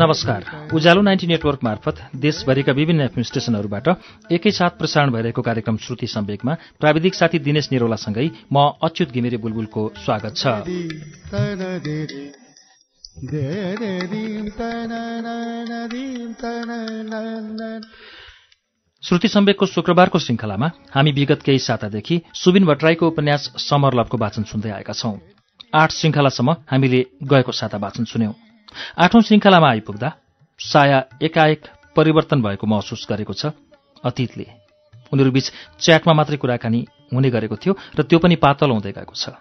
नमस्कार उज्यालो ninety network मार्फत देशभरिका विभिन्न एफएम स्टेशनहरूबाट एकैसाथ प्रसारण भइरहेको कार्यक्रम श्रुति सम्वेकमा प्राविधिक साथी दिनेश निरौलासँगै म अच्युत घिमिरे बुलबुलको स्वागत छ श्रुति सम्वेकको शुक्रबारको श्रृङ्खलामा हामी विगत केही सातादेखि सुबिन भट्टराईको उपन्यास समरलभको वाचन सुन्दै आएका छौं आठ श्रृङ्खलासम्म हामीले गएको साता वाचन सुन्यौं आठौं श्रृङ्खलामा आइपुग्दा साया एकाएक परिवर्तन भएको महसुस गरेको छ अतीतले उनीहरूबीच च्याटमा मात्रै कुराकानी हुने गरेको थियो र त्यो पनि पातल हुँदै गएको छ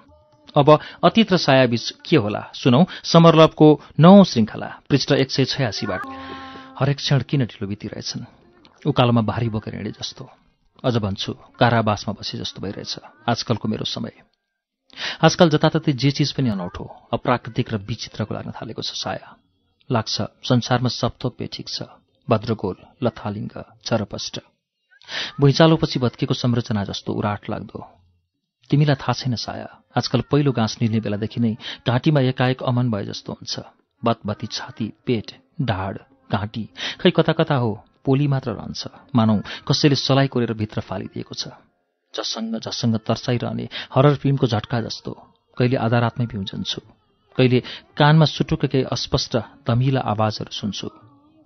अब अतीत र सायाबीच के होला सुनौ समरलभको नौ श्रृङ्खला पृष्ठ एक सय छयासीबाट हरेक क्षण किन ढिलो बितिरहेछन् उकालोमा भारी बोकेर हिँडे जस्तो अझ भन्छु कारावासमा बसे जस्तो भइरहेछ आजकलको मेरो समय आजकल जताततै जे चिज पनि अनौठो अप्राकृतिक र विचित्रको लाग्न थालेको छ साया लाग्छ संसारमा सप्तोपे ठिक छ भद्रगोल लथालिङ्ग चरपष्ट भुइँचालोपछि भत्किएको संरचना जस्तो उराट लाग्दो तिमीलाई थाहा छैन साया आजकल पहिलो घाँस निर्ने बेलादेखि नै घाँटीमा एकाएक अमन भए जस्तो हुन्छ बतबती छाती पेट ढाड घाँटी खै कता कता हो पोली मात्र रहन्छ मानौ कसैले सलाइ कोरेर भित्र फालिदिएको छ झसङ्ग झसङ्ग तर्साइरहने हरर फिल्मको झट्का जस्तो कहिले आधा रातमै भिउजन्छु कहिले कानमा सुटुक्क केही अस्पष्ट धमिला आवाजहरू सुन्छु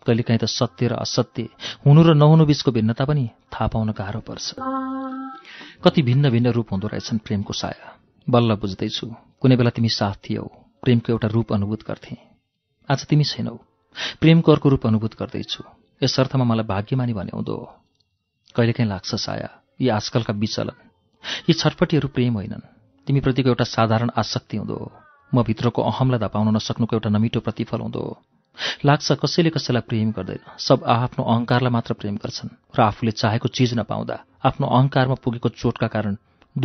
कहिलेकाहीँ त सत्य र असत्य हुनु र नहुनु बीचको भिन्नता पनि थाहा पाउन गाह्रो पर्छ कति भिन्न भिन्न रूप हुँदो रहेछन् प्रेमको साया बल्ल बुझ्दैछु कुनै बेला तिमी साथ थियौ प्रेमको एउटा रूप अनुभूत गर्थे आज तिमी छैनौ प्रेमको अर्को रूप अनुभूत गर्दैछु यस अर्थमा मलाई भाग्यमानी भने हुँदो कहिलेकाहीँ लाग्छ साया यी आजकलका विचलन यी छटपटीहरू प्रेम होइनन् तिमीप्रतिको एउटा साधारण आसक्ति हुँदो हो म भित्रको अहमलाई धपाउन नसक्नुको एउटा नमिठो प्रतिफल हुँदो हो लाग्छ कसैले कसैलाई प्रेम गर्दैन सब आफ्नो अहङ्कारलाई मात्र प्रेम गर्छन् र आफूले चाहेको चिज नपाउँदा आफ्नो अहङ्कारमा पुगेको चोटका कारण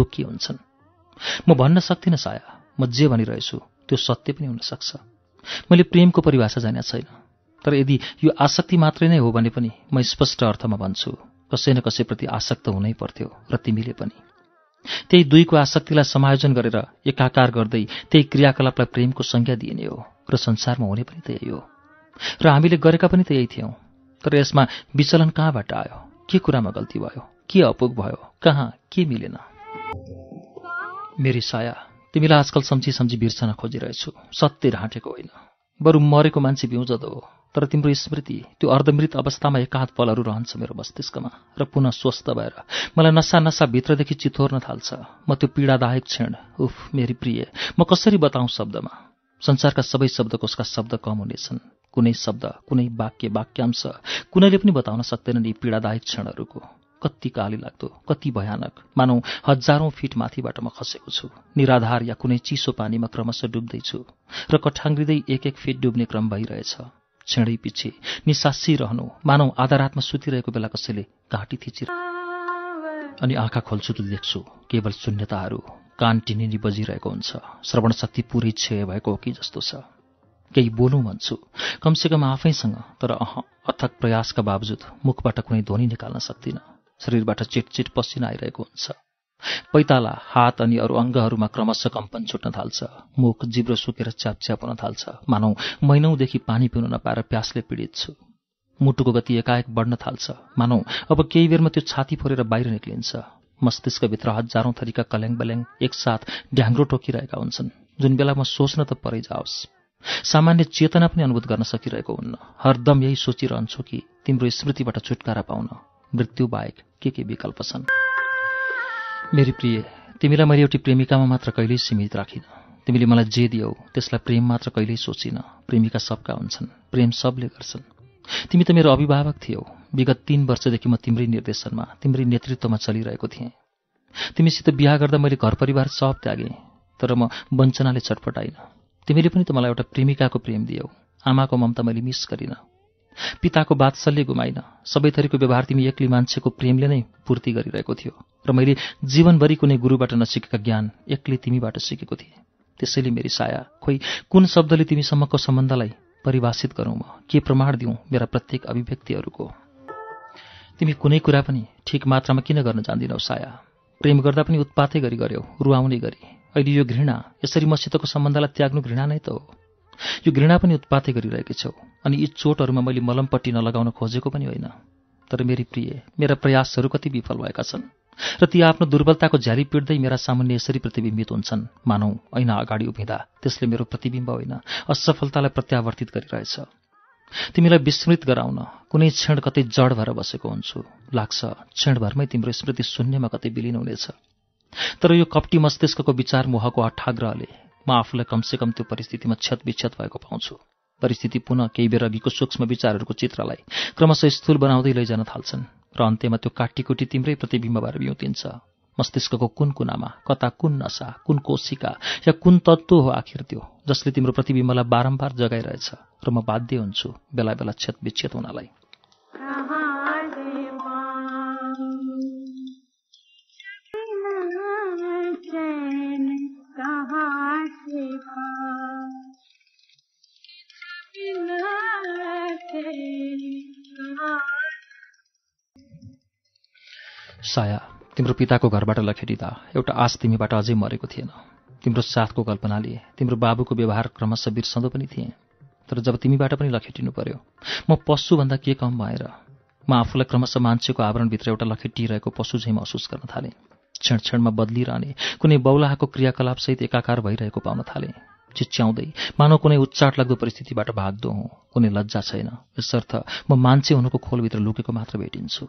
दुःखी हुन्छन् म भन्न सक्दिनँ साया म जे भनिरहेछु त्यो सत्य पनि हुनसक्छ मैले प्रेमको परिभाषा जाने छैन तर यदि यो आसक्ति मात्रै नै हो भने पनि म स्पष्ट अर्थमा भन्छु कसै न कसैप्रति आसक्त हुनै पर्थ्यो र तिमीले पनि त्यही दुईको आसक्तिलाई समायोजन गरेर एकाकार गर्दै त्यही क्रियाकलापलाई प्रेमको संज्ञा दिइने हो र संसारमा हुने पनि त यही हो र हामीले गरेका पनि त यही थियौँ तर यसमा विचलन कहाँबाट आयो के कुरामा गल्ती भयो के अपुग भयो कहाँ के मिलेन मेरी साया तिमीलाई आजकल सम्झी सम्झी बिर्सन खोजिरहेछु सत्य ढाँटेको होइन बरु मरेको मान्छे बिउजदो हो तर तिम्रो स्मृति त्यो अर्धमृत अवस्थामा एकाध पलहरू रहन्छ मेरो मस्तिष्कमा र पुनः स्वस्थ भएर मलाई नसा नसा भित्रदेखि चितोर्न थाल्छ म त्यो पीडादायक क्षण उफ मेरी प्रिय म कसरी बताउँ शब्दमा संसारका सबै शब्दकोशका शब्द कम हुनेछन् कुनै शब्द कुनै वाक्य वाक्यांश कुनैले पनि बताउन सक्दैनन् यी पीडादायक क्षणहरूको कति काली लाग्दो कति भयानक मानौ हजारौं फिट माथिबाट म मा खसेको छु निराधार या कुनै चिसो पानीमा क्रमशः डुब्दैछु र कठाङ्ग्रिँदै एक एक फिट डुब्ने क्रम भइरहेछ क्षणै पछि निसासी रहनु मानौ आधा रातमा सुतिरहेको बेला कसैले घाँटी थिचिर अनि आँखा खोल्छु त देख्छु केवल शून्यताहरू कान टिनिनी बजिरहेको हुन्छ श्रवण शक्ति पुरै क्षय भएको हो कि जस्तो छ केही बोलौँ भन्छु कमसेकम आफैसँग तर अह अथक प्रयासका बावजुद मुखबाट कुनै ध्वनि निकाल्न सक्दिनँ शरीरबाट चिटचिट पसिना आइरहेको हुन्छ पैताला हात अनि अरू अङ्गहरूमा क्रमशः कम्पन छुट्न थाल्छ मुख जिब्रो सुकेर च्यापच्याप हुन थाल्छ मानौ महिनौदेखि पानी पिउन नपाएर प्यासले पीडित छु मुटुको गति एकाएक बढ्न थाल्छ मानौ अब केही बेरमा त्यो छाती फोरेर बाहिर निक्लिन्छ मस्तिष्कभित्र हजारौँ थरीका कल्याङ बल्याङ एकसाथ ढ्याङ्ग्रो टोकिरहेका हुन्छन् जुन बेला म सोच्न त परै जाओस् सामान्य चेतना पनि अनुभूत गर्न सकिरहेको हुन्न हरदम यही सोचिरहन्छु कि तिम्रो स्मृतिबाट छुटकारा पाउन मृत्यु बाहेक के के विकल्प छन् मेरी प्रिय तिमीलाई मैले एउटी प्रेमिकामा मात्र कहिल्यै सीमित राखिनँ तिमीले मलाई जे दियौ त्यसलाई प्रेम मात्र कहिल्यै सोचिन प्रेमिका सबका हुन्छन् प्रेम सबले गर्छन् तिमी त मेरो अभिभावक थियौ विगत तीन वर्षदेखि म तिम्रै निर्देशनमा तिम्रै नेतृत्वमा चलिरहेको थिएँ तिमीसित बिहा गर्दा मैले घर परिवार सब त्यागेँ तर म वञ्चनाले छटपटाइनँ तिमीले पनि त मलाई एउटा प्रेमिकाको प्रेम दियौ आमाको ममता मैले मिस गरिनँ पिताको बात्सल्य गुमाइन सबै थरीको व्यवहार तिमी एक्लै मान्छेको प्रेमले नै पूर्ति गरिरहेको थियो र मैले जीवनभरि कुनै गुरुबाट नसिकेका ज्ञान एक्लै तिमीबाट सिकेको थिएँ त्यसैले मेरी साया खोइ कुन शब्दले तिमीसम्मको सम्बन्धलाई परिभाषित गरौँ म के प्रमाण दिउँ मेरा प्रत्येक अभिव्यक्तिहरूको तिमी कुनै कुरा पनि ठिक मात्रामा किन गर्न जान्दिनौ साया प्रेम गर्दा पनि उत्पातै गरी गर्यौ रुवाउने गरी अहिले यो घृणा यसरी मसितको सम्बन्धलाई त्याग्नु घृणा नै त हो यो घृणा पनि उत्पातै गरिरहेकी छौ अनि यी चोटहरूमा मैले मलमपट्टि नलगाउन खोजेको पनि होइन तर मेरी प्रिय मेरा प्रयासहरू कति विफल भएका छन् र ती आफ्नो दुर्बलताको झ्याली पिट्दै मेरा सामान्य यसरी प्रतिबिम्बित हुन्छन् मानौ ऐना अगाडि उभिँदा त्यसले मेरो प्रतिबिम्ब होइन असफलतालाई प्रत्यावर्तित गरिरहेछ तिमीलाई विस्मृत गराउन कुनै क्षण कतै जड भएर बसेको हुन्छु लाग्छ क्षणभरमै तिम्रो स्मृति शून्यमा कतै विलिन हुनेछ तर यो कप्टी मस्तिष्कको विचार मोहको अठाग्रहले म आफूलाई कमसेकम त्यो परिस्थितिमा क्षतविच्छत भएको पाउँछु परिस्थिति पुनः केही बेर अघिको सूक्ष्म विचारहरूको चित्रलाई क्रमशः स्थूल बनाउँदै लैजान थाल्छन् र अन्त्यमा त्यो काटीकुटी तिम्रै प्रतिबिम्ब भएर बिउतिन्छ मस्तिष्कको कुन कुनामा कता कुन नसा कुन कोशिका या कुन तत्त्व हो आखिर त्यो जसले तिम्रो प्रतिबिम्बलाई बारम्बार जगाइरहेछ र म बाध्य हुन्छु बेला बेला क्षतविक्षेत हुनलाई साया तिम्रो पिताको घरबाट लखेटिँदा एउटा आश तिमीबाट अझै मरेको थिएन तिम्रो साथको कल्पनाले तिम्रो बाबुको व्यवहार क्रमशः बिर्सँदो पनि थिएँ तर जब तिमीबाट पनि लखेटिनु पर्यो म पशुभन्दा के कम भएर म आफूलाई क्रमशः मान्छेको आवरणभित्र एउटा लखेटिरहेको पशु झैँ महसुस गर्न थालेँ क्षण क्षणमा बदलिरहने कुनै बौलाहाको क्रियाकलापसहित एकाकार भइरहेको पाउन थालेँ चिच्याउँदै मानव कुनै उच्चाट लाग्दो परिस्थितिबाट भाग्दो हुँ कुनै लज्जा छैन यसर्थ म मान्छे हुनुको खोलभित्र लुकेको मात्र भेटिन्छु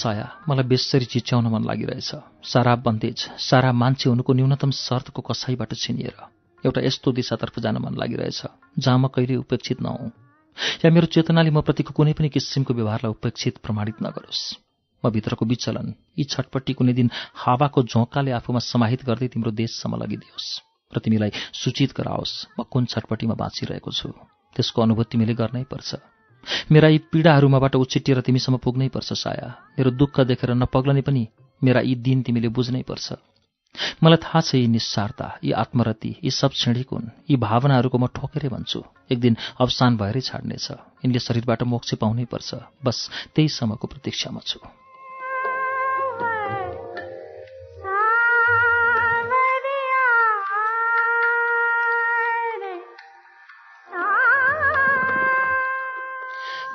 साया मलाई बेसरी चिच्याउन मन लागिरहेछ सारा बन्देज सारा मान्छे हुनुको न्यूनतम शर्तको कसाईबाट छिनिएर एउटा यस्तो दिशातर्फ जान मन लागिरहेछ जहाँ म कहिले उपेक्षित नहौँ या मेरो चेतनाले म प्रतिको कुनै पनि किसिमको व्यवहारलाई उपेक्षित प्रमाणित नगरोस् म भित्रको विचलन यी छटपट्टि कुनै दिन हावाको झोकाले आफूमा समाहित गर्दै तिम्रो देशसम्म लगिदियोस् र तिमीलाई सूचित गराओस् म कुन छटपट्टिमा बाँचिरहेको छु त्यसको अनुभव तिमीले गर्नै पर्छ मेरा यी पीडाहरूमाबाट उछिटिएर तिमीसम्म पुग्नै पर्छ साया मेरो दुःख देखेर नपग्लने पनि मेरा यी दिन तिमीले बुझ्नै पर्छ मलाई थाहा छ यी निस्सारता यी आत्मरति यी सब छिँडीकुन यी भावनाहरूको म ठोकेरै भन्छु एक दिन अवसान भएरै छाड्नेछ यिनले शरीरबाट मोक्ष पाउनै पर्छ बस त्यही समयको प्रतीक्षामा छु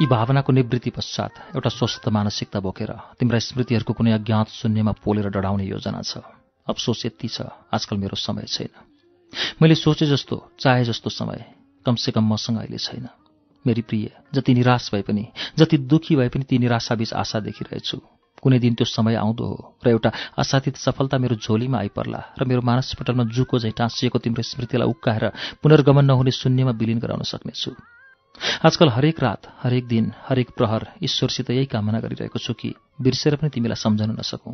यी भावनाको निवृत्ति पश्चात एउटा स्वस्थ मानसिकता बोकेर तिम्रा स्मृतिहरूको कुनै अज्ञात शून्यमा पोलेर डढाउने योजना छ अफसोस यति छ आजकल मेरो समय छैन मैले सोचे जस्तो चाहे जस्तो समय कमसेकम मसँग अहिले छैन मेरी प्रिय जति निराश भए पनि जति दुःखी भए पनि ती निराशाबीच आशा देखिरहेछु कुनै दिन त्यो समय आउँदो हो र एउटा असाथित सफलता मेरो झोलीमा आइपर्ला र मेरो मानसपटलमा जुको झैँ टाँसिएको तिम्रो स्मृतिलाई उक्काएर पुनर्गमन नहुने शून्यमा विलिन गराउन सक्नेछु आजकल हरेक रात हरेक दिन हरेक प्रहर ईश्वरसित यही कामना गरिरहेको छु कि बिर्सेर पनि तिमीलाई सम्झन नसकौँ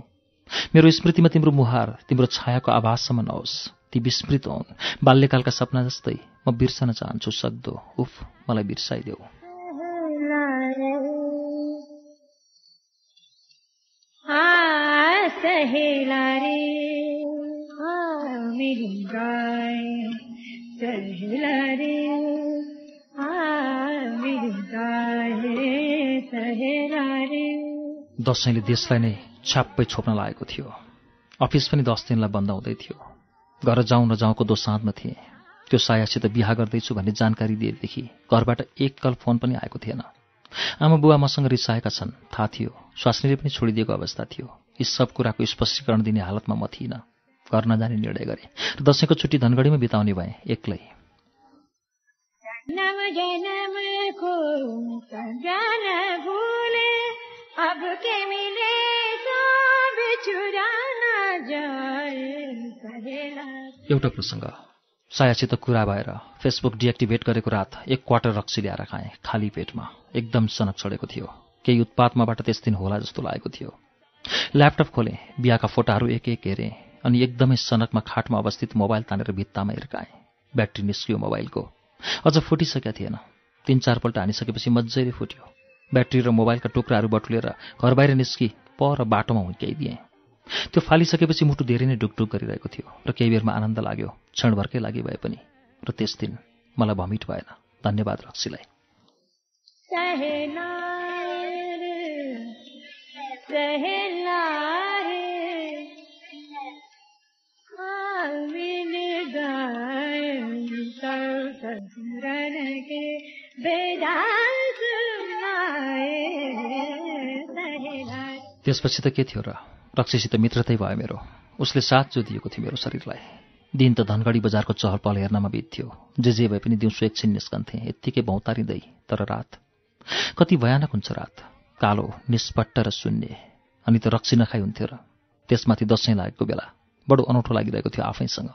मेरो स्मृतिमा तिम्रो मुहार तिम्रो छायाको आभाससम्म नहोस् ती विस्मृत हुन् बाल्यकालका सपना जस्तै म बिर्सन चाहन्छु सक्दो उफ मलाई बिर्साइदेऊ सहेलारी दसैँले देशलाई नै छ्याप्पै छोप्न लागेको थियो अफिस पनि दस दिनलाई बन्द हुँदै थियो घर जाउँ नजाउँको दोसाँधमा थिएँ त्यो सायासित बिहा गर्दैछु भन्ने जानकारी दिएदेखि घरबाट एक कल फोन पनि आएको थिएन आमा बुवा मसँग रिसाएका छन् थाहा थियो स्वास्नीले पनि छोडिदिएको अवस्था थियो यी सब कुराको स्पष्टीकरण दिने हालतमा म थिइनँ घर नजाने निर्णय गरेँ र दसैँको छुट्टी धनगढीमा बिताउने भएँ एक्लै को सजन भूले अब के मिले सब पहला एउटा प्रसङ्ग सायासित कुरा भएर फेसबुक डिएक्टिभेट गरेको रात एक क्वार्टर रक्सी ल्याएर खाएँ खाली पेटमा एकदम सनक चढेको थियो केही उत्पादमाबाट त्यस दिन होला जस्तो लागेको थियो ल्यापटप खोलेँ बिहाका फोटाहरू एक एक हेरेँ अनि एकदमै सनकमा खाटमा अवस्थित मोबाइल तानेर भित्तामा हिर्काएँ ब्याट्री निस्कियो मोबाइलको अझ फुटिसकेका थिएन तिन चारपल्ट हानिसकेपछि मजाले फुट्यो ब्याट्री र मोबाइलका टुक्राहरू बटुलेर घर बाहिर निस्की पर बाटोमा हुर्क्याइदिएँ त्यो फालिसकेपछि मुटु धेरै नै ढुकढुक गरिरहेको थियो र केही बेरमा आनन्द लाग्यो क्षणभरकै लागि भए पनि र त्यस दिन मलाई भमिट भएन धन्यवाद रक्सीलाई सहना त्यसपछि त के थियो र रक्सीसित मित्रतै भयो मेरो उसले साथ जोदिएको थियो मेरो शरीरलाई दिन त धनगढी बजारको चहल पहल हेर्नमा बित्थ्यो जे जे भए पनि दिउँसो एकछिन निस्कन्थे यत्तिकै भौतारिँदै तर रात कति भयानक हुन्छ रात कालो निष्पट्ट र शून्य अनि त रक्सी नखाइ हुन्थ्यो र त्यसमाथि दसैँ लागेको बेला बडो अनौठो लागिरहेको थियो आफैसँग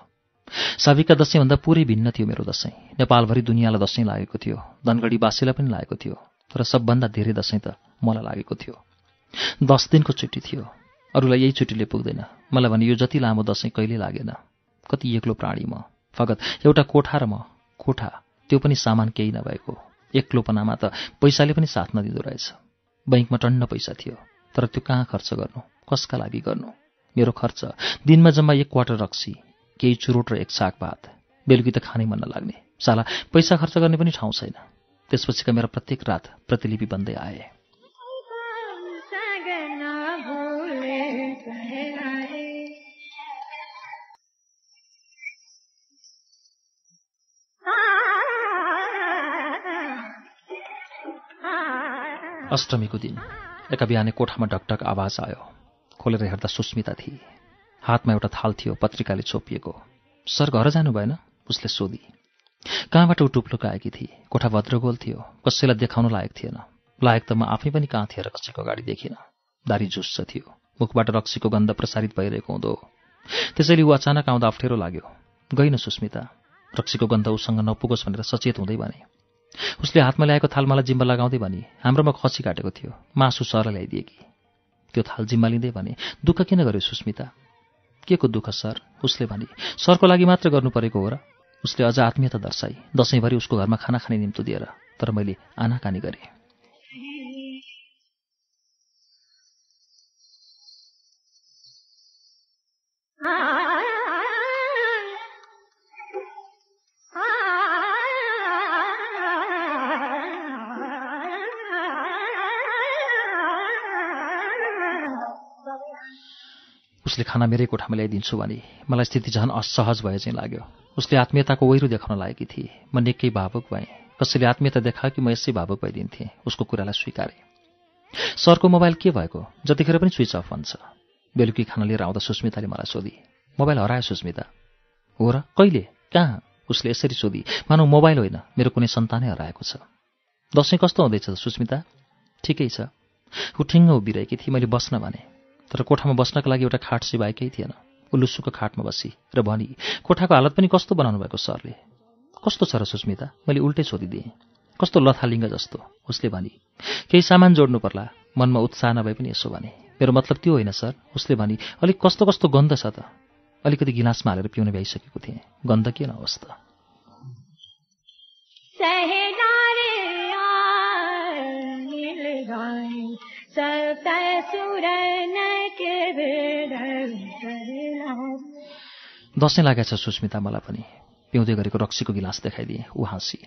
साविकका दसैँभन्दा पुरै भिन्न थियो मेरो दसैँ नेपालभरि दुनियाँलाई दसैँ लागेको थियो धनगढीवासीलाई पनि लागेको थियो तर सबभन्दा धेरै दसैँ त मलाई लागेको थियो दस दिनको छुट्टी थियो अरूलाई यही छुट्टीले पुग्दैन मलाई भने यो जति लामो दसैँ कहिले लागेन कति एक्लो प्राणी म फगत एउटा कोठा र म कोठा त्यो पनि सामान केही नभएको एक्लोपनामा त पैसाले पनि साथ नदिँदो रहेछ बैङ्कमा टन्न पैसा थियो तर त्यो कहाँ खर्च गर्नु कसका लागि गर्नु मेरो खर्च दिनमा जम्मा एक क्वार्टर रक्सी केही चुरोट र एक सागपात बेलुकी त खानै मन नलाग्ने साला पैसा खर्च गर्ने पनि ठाउँ छैन त्यसपछिका मेरा प्रत्येक रात प्रतिलिपि बन्दै आए अष्टमीको दिन एका बिहानै कोठामा ढकटक आवाज आयो खोलेर हेर्दा सुस्मिता थिए हातमा एउटा थाल थियो पत्रिकाले छोपिएको सर घर जानु भएन उसले सोधी कहाँबाट ऊ टुप्लुक आएकी थिए कोठा भद्रगोल थियो कसैलाई देखाउन लायक थिएन लायक त म आफै पनि कहाँ थिएर कसैको अगाडि देखिनँ दारी झुस्स थियो मुखबाट रक्सीको गन्ध प्रसारित भइरहेको हुँदो त्यसैले ऊ अचानक आउँदा अप्ठ्यारो लाग्यो गइन सुस्मिता रक्सीको गन्ध उसँग नपुगोस् भनेर सचेत हुँदै भने उसले हातमा ल्याएको थाल मलाई जिम्बा लगाउँदै भने हाम्रोमा खसी काटेको थियो मासु सर ल्याइदिए कि त्यो थाल जिम्बा लिँदै भने दुःख किन गर्यो सुस्मिता के को दुःख सर उसले भने सरको लागि मात्र गर्नु परेको हो र उसले अझ आत्मीयता दर्शाई दसैँभरि उसको घरमा खाना खाने निम्तो दिएर तर मैले आनाकानी गरेँ उसले खाना मेरै कोठामा ल्याइदिन्छु भने मलाई स्थिति झन् असहज भए चाहिँ लाग्यो उसले आत्मीयताको वैरो देखाउन लागेकी थिए म निकै भावुक भएँ कसैले आत्मीयता देखा कि म यसै भावुक भइदिन्थेँ उसको कुरालाई स्वीकारेँ सरको मोबाइल के भएको जतिखेर पनि स्विच अफ भन्छ बेलुकी खाना लिएर आउँदा सुस्मिताले मलाई सोधी मोबाइल हरायो सुस्मिता हो र कहिले कहाँ उसले यसरी सोधी मानौ मोबाइल होइन मेरो कुनै सन्तानै हराएको छ दसैँ कस्तो हुँदैछ सुस्मिता ठिकै छ ठिङ्ग उभिरहेकी थिएँ मैले बस्न भने तर कोठामा बस्नका लागि एउटा खाट सिवाय केही थिएन ऊ लुसुको खाटमा बसी र भनी कोठाको हालत पनि कस्तो बनाउनु भएको सरले कस्तो छ र सुस्मिता मैले उल्टै सोधिदिएँ कस्तो लथालिङ्ग जस्तो उसले भने केही सामान जोड्नु पर्ला मनमा उत्साह नभए पनि यसो भने मेरो मतलब त्यो होइन सर उसले भने अलिक कस्तो कस्तो गन्ध छ त अलिकति गिलासमा हालेर पिउन भ्याइसकेको थिएँ गन्ध के नहोस् त दसैँ लागेको छ सुस्मिता मलाई पनि पिउँदै गरेको रक्सीको गिलास देखाइदिए ऊ हाँसी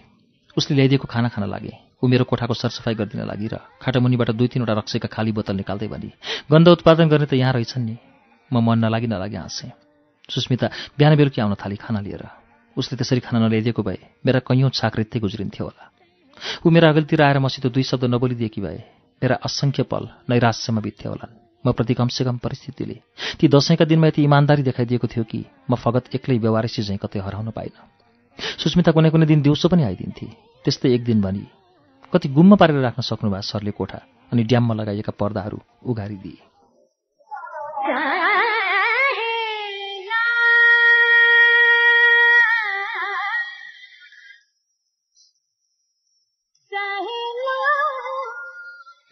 उसले ल्याइदिएको खाना खान लागे ऊ मेरो कोठाको सरसफाइ गरिदिन लागि र खाटामुनिबाट दुई तिनवटा रक्सीका खाली बोतल निकाल्दै भने गन्ध उत्पादन गर्ने त यहाँ रहेछन् नि म मन नलागी नलागे हाँसेँ सुस्मिता बिहान बेलुकी आउन थाली खाना लिएर उसले त्यसरी खाना नल्याइदिएको भए मेरा कैयौँ रित्तै गुज्रिन्थ्यो होला ऊ मेरा अघिल्तिर आएर मसित दुई शब्द नबोलिदिएकी भए मेरा असङ्ख्य पल नैराश्यमा बित्थे होलान् म प्रति कमसेकम परिस्थितिले ती दसैँका दिनमा यति इमान्दारी देखाइदिएको थियो कि म फगत एक्लै व्यवहारेसी झैँ कतै हराउन पाइनँ सुस्मिता कुनै कुनै दिन दिउँसो पनि आइदिन्थे त्यस्तै एक दिन भनी कति गुम्म पारेर राख्न सक्नुभयो सरले कोठा अनि ड्याममा लगाइएका पर्दाहरू उघारिदिए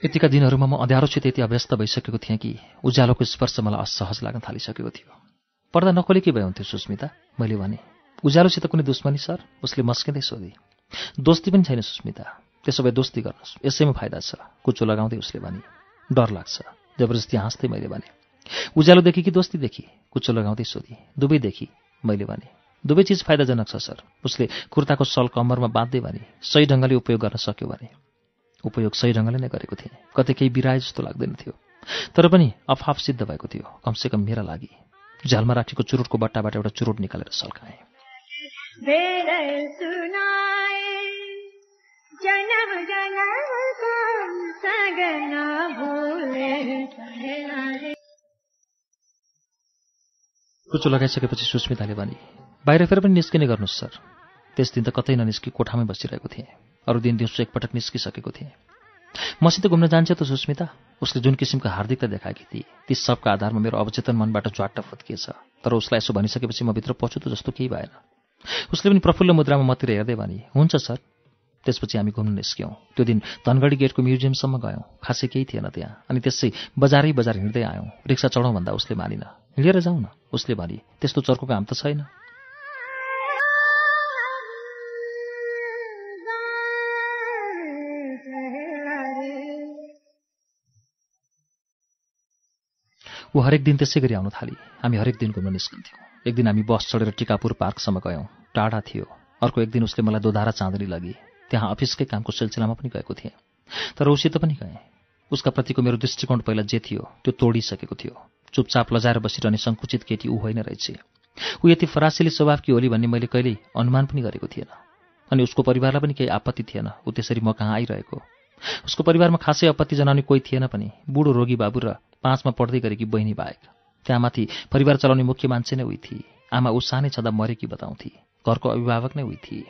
यतिका दिनहरूमा म अँध्यारोसित यति अभ्यस्त भइसकेको थिएँ कि उज्यालोको स्पर्श मलाई असहज लाग्न थालिसकेको थियो पर्दा नखोले के भए हुन्थ्यो सुस्मिता मैले भने उज्यालोसित कुनै दुश्मनी सर उसले मस्किँदै सोधेँ दोस्ती पनि छैन सुस्मिता त्यसो भए दोस्ती गर्नुहोस् यसैमा फाइदा छ कुचो लगाउँदै उसले भने डर लाग्छ जबरजस्ती हाँस्दै मैले भने उज्यालो उज्यालोदेखि कि दोस्ती दोस्तीदेखि कुचो लगाउँदै सोधेँ देखेँ मैले भने दुवै चिज फाइदाजनक छ सर उसले कुर्ताको सल कम्मरमा बाँध्दै भने सही ढङ्गले उपयोग गर्न सक्यो भने उपयोग सही ढङ्गले नै गरेको थिएँ कतै केही बिराए जस्तो लाग्दैन थियो तर पनि अफाफ सिद्ध भएको थियो कमसेकम मेरा लागि झ्यालमा राखेको चुरोटको बट्टाबाट एउटा चुरोट निकालेर सल्काएँ कुचो लगाइसकेपछि सुस्मिताले भने बाहिर फेरि पनि निस्किने गर्नुहोस् सर त्यस दिन त कतै ननिस्की कोठामै बसिरहेको थिएँ अरू दिन दिउँसो एकपटक निस्किसकेको थिएँ मसित घुम्न जान्छ त सुस्मिता उसले जुन किसिमको हार्दिकता देखाएकी थिए ती सबका आधारमा मेरो अवचेतन मनबाट ज्वाट्ट फुत्किएछ तर उसलाई यसो भनिसकेपछि म भित्र पछु जस्तो केही भएन उसले पनि प्रफुल्ल मुद्रामा मतिर हेर्दै भने हुन्छ सर त्यसपछि हामी घुम्न निस्क्यौँ त्यो दिन धनगढी गेटको म्युजियमसम्म गयौँ खासै केही थिएन त्यहाँ अनि त्यसै बजारै बजार हिँड्दै आयौँ रिक्सा चढौँ भन्दा उसले मानिन हिँडेर जाउँ न उसले भने त्यस्तो चर्को काम त छैन ऊ हरेक दिन त्यसै गरी आउन थाली हामी हरेक दिन घुम्न निस्कन्थ्यौँ एक दिन हामी बस चढेर टिकापुर पार्कसम्म गयौँ टाढा थियो अर्को एक दिन उसले मलाई दोधारा चाँदनी लगी त्यहाँ अफिसकै कामको सिलसिलामा पनि गएको थिएँ तर उसित पनि गएँ उसका प्रतिको मेरो दृष्टिकोण पहिला जे थियो त्यो तोडिसकेको थियो चुपचाप लजाएर बसिरहने सङ्कुचित केटी ऊ होइन रहेछ ऊ यति फरासिली स्वभाव कि होली भन्ने मैले कहिल्यै अनुमान पनि गरेको थिएन अनि उसको परिवारलाई पनि केही आपत्ति थिएन ऊ त्यसरी म कहाँ आइरहेको उसको परिवारमा खासै आपत्ति जनाउने कोही थिएन पनि बुढो रोगी बाबु र पाँचमा पढ्दै गरेकी बहिनी बाहेक त्यहाँमाथि परिवार चलाउने मुख्य मान्छे नै उही थिए आमा ऊ सानै छँदा मरेकी बताउँथे घरको अभिभावक नै उही थिए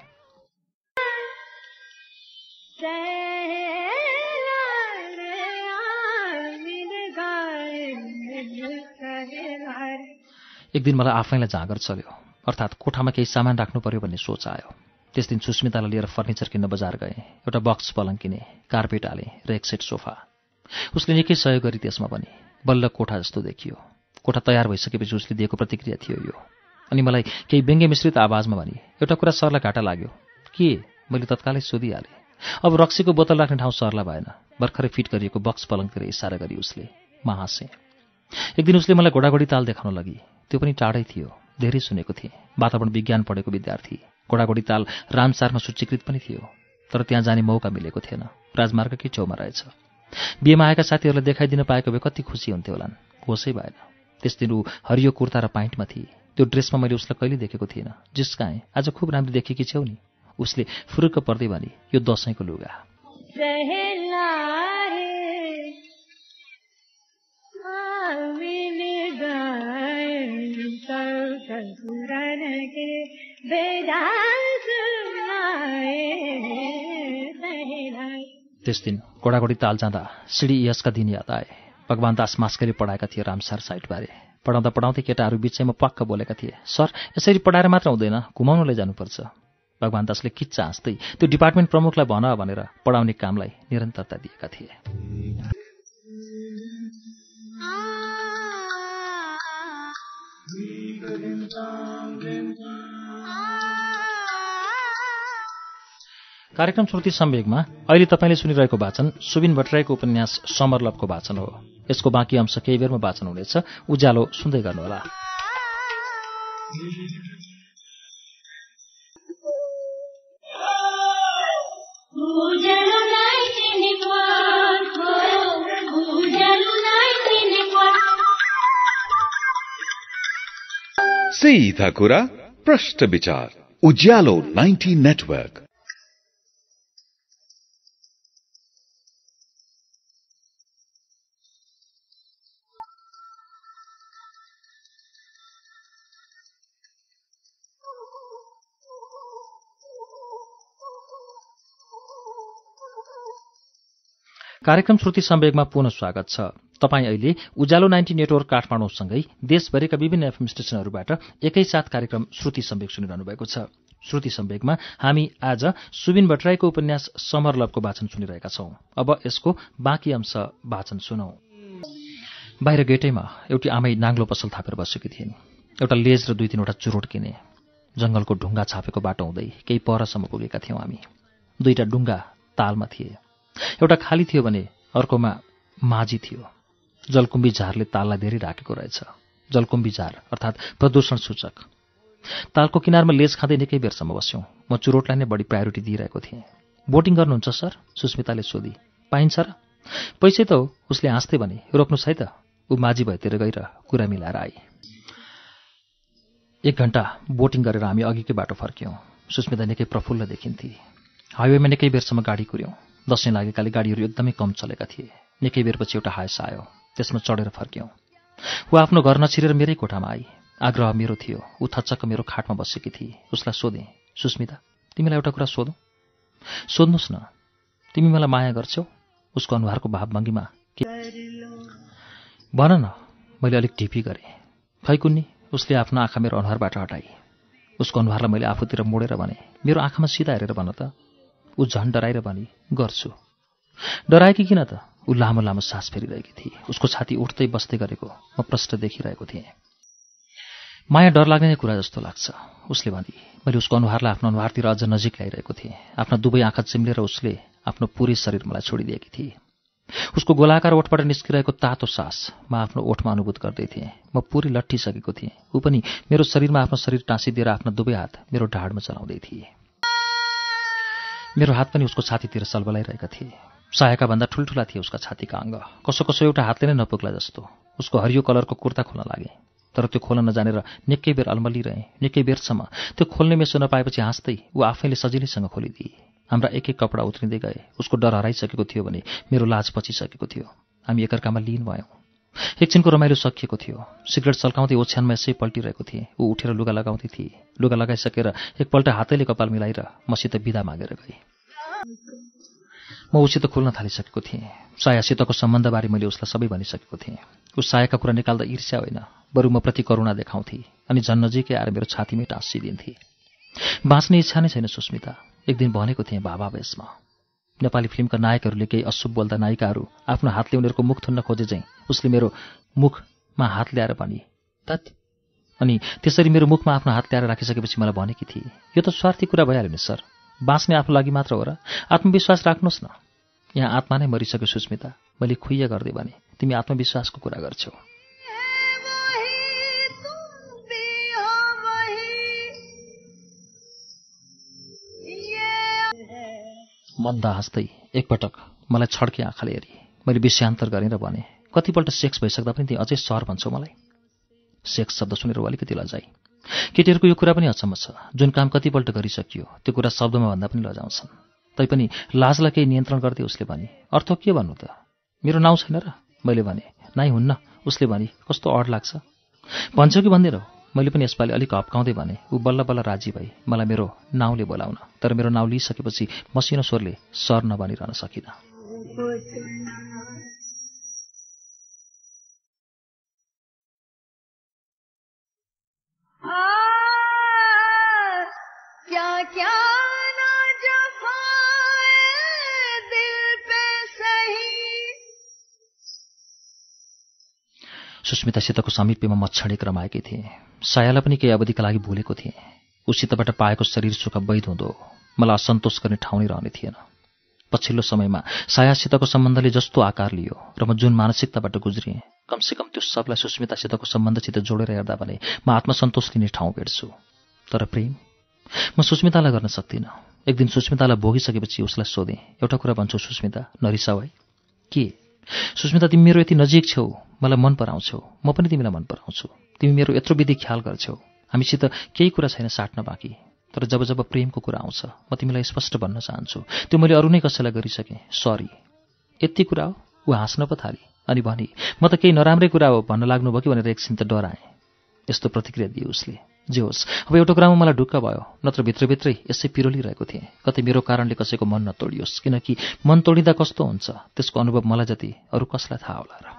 एक दिन मलाई आफैलाई जाँगर चल्यो अर्थात् कोठामा केही सामान राख्नु पर्यो भन्ने सोच आयो त्यस दिन सुस्मितालाई लिएर फर्निचर किन्न बजार गएँ एउटा बक्स पलङ किने कार्पेट हालेँ र एक सेट सोफा उसले निकै सहयोग गरी त्यसमा पनि बल्ल कोठा जस्तो देखियो कोठा तयार भइसकेपछि उसले दिएको प्रतिक्रिया थियो यो अनि मलाई केही व्यङ्ग्य मिश्रित आवाजमा भने एउटा कुरा सरलाई घाटा लाग्यो के मैले तत्कालै सोधिहालेँ अब रक्सीको बोतल राख्ने ठाउँ सरला भएन भर्खरै फिट गरिएको बक्स पलङतिर इसारा गरी उसले म हाँसेँ एक दिन उसले मलाई घोडाघोडी ताल देखाउन लगी त्यो पनि टाढै थियो धेरै सुनेको थिएँ वातावरण विज्ञान पढेको विद्यार्थी घोडाघोडी ताल रामसारमा सूचीकृत पनि थियो तर त्यहाँ जाने मौका मिलेको थिएन राजमार्गकै छेउमा रहेछ बिहेमा आएका साथीहरूलाई देखाइदिन पाएको भए कति खुसी हुन्थ्यो होलान् कोसै भएन त्यस दिन ऊ हरियो कुर्ता र पाइन्टमा थिए त्यो ड्रेसमा मैले उसलाई कहिले देखेको थिएन जिस्काएँ आज खुब राम्रो देखेकी छेउ नि उसले फुरुक्क पर्दै भने यो दसैँको लुगा के त्यस दिन गोडागोडी ताल जाँदा सिडिएसका दिन याद आए भगवान् दास मास्करी पढाएका थिए रामसार साइडबारे पढाउँदा पढाउँदै केटाहरू बिचैमा पक्क बोलेका थिए सर यसरी पढाएर मात्र हुँदैन घुमाउनु लैजानुपर्छ भगवान् दासले किच्चा हाँस्दै त्यो डिपार्टमेन्ट प्रमुखलाई भन भनेर पढाउने कामलाई निरन्तरता दिएका थिए कार्यक्रम श्रुति सम्वेगमा अहिले तपाईँले सुनिरहेको वाचन सुबिन भट्टराईको उपन्यास समरलभको वाचन हो यसको बाँकी अंश केही बेरमा वाचन हुनेछ उज्यालो सुन्दै गर्नुहोला सीधा कुरा प्रश्न विचार उज्यालो 90 नेटवर्क कार्यक्रम श्रुति सम्वेगमा पुनः स्वागत छ तपाईँ अहिले उज्यालो नाइन्टी नेटवर्क काठमाडौँसँगै देशभरिका विभिन्न एफएम स्टेशनहरूबाट एकैसाथ कार्यक्रम श्रुति सम्वेक सुनिरहनु भएको छ श्रुति सम्वेगमा हामी आज सुबिन भट्टराईको उपन्यास समरलभको वाचन सुनिरहेका छौं अब यसको बाँकी अंश वाचन सुनौ बाहिर गेटैमा एउटी आमै नाङ्लो पसल थापेर बसेकी थिइन् एउटा लेज र दुई तिनवटा चुरोट किने जङ्गलको ढुङ्गा छापेको बाटो हुँदै केही परसम्म पुगेका थियौँ हामी दुईवटा ढुङ्गा तालमा थिए एउटा खाली थियो भने अर्कोमा माझी थियो जलकुम्बी झारले ताललाई धेरै राखेको रहेछ जलकुम्बी झार अर्थात् प्रदूषण सूचक तालको किनारमा लेज खाँदै निकै बेरसम्म बस्यौँ म चुरोटलाई नै बढी प्रायोरिटी दिइरहेको थिएँ बोटिङ गर्नुहुन्छ सर सुस्मिताले सोधी पाइन्छ र पैसै त उसले हाँस्दै भने रोक्नुहोस् है त ऊ माझी भएतिर गएर कुरा मिलाएर आए एक घन्टा बोटिङ गरेर हामी अघिकै बाटो फर्क्यौँ सुस्मिता निकै प्रफुल्ल देखिन्थे हाइवेमा निकै बेरसम्म गाडी कुर्यौँ दसैँ लागेकाले गाडीहरू एकदमै कम चलेका थिए निकै बेरपछि एउटा हायस आयो त्यसमा चढेर फर्क्यौँ ऊ आफ्नो घर नछिरेर मेरै कोठामा आई आग्रह मेरो थियो ऊ थचक्क मेरो खाटमा बसेकी थिए उसलाई सोधेँ सुस्मिता तिमीलाई एउटा कुरा सोधौँ सोध्नुहोस् न तिमी मलाई माया गर्छौ उसको अनुहारको भावभङ्गीमा के भन न मैले अलिक ढिपी गरेँ कुन्नी उसले आफ्नो आँखा मेरो अनुहारबाट हटाए उसको अनुहारलाई मैले आफूतिर मोडेर भने मेरो आँखामा सिधा हेरेर भन त ऊ झन् डराएर भनी गर्छु डराएकी किन त ऊ लामो लामो सास फेरिरहेकी थिए उसको छाती उठ्दै बस्दै गरेको म प्रष्ट देखिरहेको थिएँ माया डर लाग्ने कुरा जस्तो लाग्छ उसले भने मैले उसको अनुहारलाई आफ्नो अनुहारतिर अझ नजिक ल्याइरहेको थिएँ आफ्ना दुवै आँखा चिम्लेर उसले आफ्नो पुरै शरीर मलाई छोडिदिएकी थिए उसको गोलाकार ओठबाट निस्किरहेको तातो सास म आफ्नो ओठमा अनुभूत गर्दै थिएँ म पुरै लट्ठिसकेको थिएँ ऊ पनि मेरो शरीरमा आफ्नो शरीर टाँसिदिएर आफ्ना दुवै हात मेरो ढाडमा चलाउँदै थिएँ मेरो हात पनि उसको छातीतिर सल्बलाइरहेका थिए सायाका भन्दा ठुल्ठुला थिए उसका छातीका अङ्ग कसो कसो एउटा हातले नै नपुग्ला जस्तो उसको हरियो कलरको कुर्ता खोल्न लागे तर त्यो खोल्न नजानेर निकै बेर अल्मलिरहे निकै बेरसम्म त्यो खोल्ने मेसो नपाएपछि हाँस्दै ऊ आफैले सजिलैसँग खोलिदिए हाम्रा एक एक कपडा उत्रिँदै गए उसको डर हराइसकेको थियो भने मेरो लाज पचिसकेको थियो हामी एकअर्कामा लिन भयौँ एकछिनको रमाइलो सकिएको थियो सिगरेट सल्काउँदै ओछ्यानमा यसै पल्टिरहेको थिएँ ऊ उठेर लुगा लगाउँदै थिए लुगा लगाइसकेर एकपल्ट हातैले कपाल मिलाएर मसित बिदा मागेर गए म उसित खुल्न थालिसकेको थिएँ सायासितको सम्बन्धबारे मैले उसलाई सबै भनिसकेको थिएँ उस सायाका कुरा निकाल्दा ईर्ष्या होइन बरु म प्रति करुणा देखाउँथे अनि नजिकै आएर मेरो छातीमै टाँसिदिन्थे बाँच्ने इच्छा नै छैन सुस्मिता एक दिन भनेको थिएँ भेषमा नेपाली फिल्मका नायकहरूले केही अशुभ बोल्दा नायिकाहरू आफ्नो हातले उनीहरूको मुख थुन्न खोजे चाहिँ उसले मेरो मुखमा हात ल्याएर भने तत् अनि त्यसरी मेरो मुखमा आफ्नो हात ल्याएर राखिसकेपछि मलाई भनेकी थिए यो त स्वार्थी कुरा भइहाल्यो नि सर बाँच्ने आफ्नो लागि मात्र हो र आत्मविश्वास राख्नुहोस् न यहाँ आत्मा नै मरिसक्यो सुस्मिता मैले खुइया गर्दै भने तिमी आत्मविश्वासको कुरा गर्छौ मन्द हाँस्दै एकपटक मलाई छड्के आँखाले हेरेँ मैले विषयान्तर गरेर भने कतिपल्ट सेक्स भइसक्दा पनि त्यही अझै सर भन्छौ मलाई सेक्स शब्द सुनेर अलिकति लजाई केटीहरूको यो कुरा पनि अचम्म छ जुन काम कतिपल्ट गरिसकियो त्यो कुरा शब्दमा भन्दा पनि लजाउँछन् तैपनि लाजलाई केही नियन्त्रण गर्दै उसले भने अर्थ के भन्नु त मेरो नाउँ छैन र मैले भने नाइ हुन्न उसले भने कस्तो अड लाग्छ भन्छ कि भन्दै रह मैले पनि यसपालि अलिक हप्काउँदै भने ऊ बल्ल बल्ल राजी भए मलाई मेरो नाउँले बोलाउन तर मेरो नाउँ लिइसकेपछि मसिनो स्वरले सर नभनिरहन सकिनँ सुस्मितासितको समीपमा म क्षणिक रमाएकी थिएँ सायालाई पनि केही अवधिका लागि भुलेको थिएँ उसितबाट पाएको शरीर सुख वैध हुँदो मलाई असन्तोष गर्ने ठाउँ नै रहने थिएन पछिल्लो समयमा सायासितको सम्बन्धले जस्तो आकार लियो र म जुन मानसिकताबाट गुज्रिएँ कमसेकम त्यो सबलाई सुस्मितासितको सम्बन्धसित जोडेर हेर्दा भने म आत्मसन्तोष लिने ठाउँ भेट्छु तर प्रेम म सुस्मितालाई गर्न सक्दिनँ एक दिन सुस्मितालाई भोगिसकेपछि उसलाई सोधेँ एउटा कुरा भन्छु सुस्मिता नरिसा भाइ के सुस्मिता तिमी मेरो यति नजिक छेउ मलाई मन पराउँछौ म पनि तिमीलाई मन पराउँछु तिमी मेरो यत्रो विधि ख्याल गर्छौ हामीसित केही कुरा छैन साट्न बाँकी तर जब जब प्रेमको कुरा आउँछ म तिमीलाई स्पष्ट भन्न चाहन्छु त्यो मैले अरू नै कसैलाई गरिसकेँ सरी यति कुरा हो ऊ हाँस्न पो थाली अनि भने म त केही नराम्रै कुरा हो भन्न लाग्नुभयो कि भनेर एकछिन त डराएँ यस्तो प्रतिक्रिया दिए उसले जे होस् अब एउटा कुरामा मलाई ढुक्क भयो नत्र भित्रभित्रै यसै पिरोलिरहेको थिएँ कतै मेरो कारणले कसैको मन नतोडियोस् किनकि मन तोडिँदा कस्तो हुन्छ त्यसको अनुभव मलाई जति अरू कसलाई थाहा होला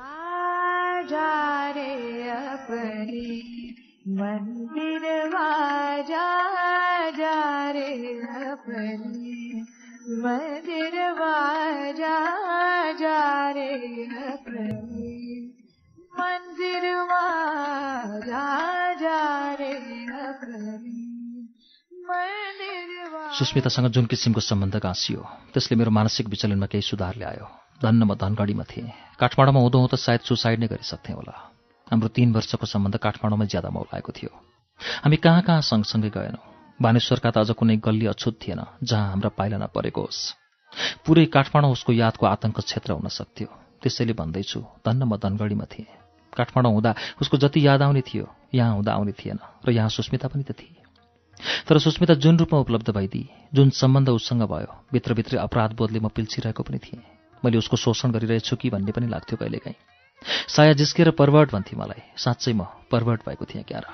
र મંદિરમાં सुस्मितासँग जुन किसिमको सम्बन्ध गाँसियो त्यसले मेरो मानसिक विचलनमा केही सुधार ल्यायो धन्न म धनगढीमा थिएँ काठमाडौँमा हुँदो हुँदा सायद सुसाइड नै गरिसक्थेँ होला हाम्रो तिन वर्षको सम्बन्ध काठमाडौँमै ज्यादा मौलाएको थियो हामी कहाँ कहाँ सँगसँगै गएनौँ भानेश्वरका त अझ कुनै गल्ली अछुत थिएन जहाँ हाम्रा पाइला नपरेको होस् पुरै काठमाडौँ उसको यादको आतंक क्षेत्र हुन सक्थ्यो त्यसैले भन्दैछु धन्न म धनगढीमा थिएँ काठमाडौँ हुँदा उसको जति याद आउने थियो यहाँ हुँदा आउने थिएन र यहाँ सुस्मिता पनि त थिए तर सुस्मिता जुन रूपमा उपलब्ध भइदिए जुन सम्बन्ध उसँग भयो भित्रभित्रै अपराधबोधले म पिल्छिरहेको पनि थिएँ मैले उसको शोषण गरिरहेछु कि भन्ने पनि लाग्थ्यो कहिलेकाहीँ साया जिस्केर पर्वट भन्थे मलाई साँच्चै म पर्वट भएको थिएँ क्यार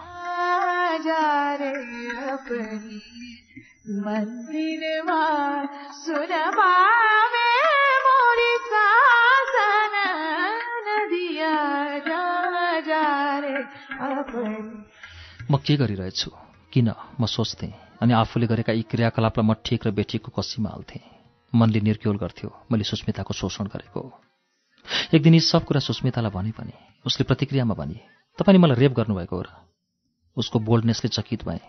मन्दिरमा म के गरिरहेछु किन म सोच्थेँ अनि आफूले गरेका यी क्रियाकलापलाई म ठिक र बेठिकको कसीमा हाल्थेँ मनले निर्क्योल गर्थ्यो मैले सुस्मिताको शोषण गरेको एक दिन यी सब कुरा सुस्मितालाई भने पनि उसले प्रतिक्रियामा भने तपाईँले मलाई रेप गर्नुभएको हो र उसको बोल्डनेसले चकित भए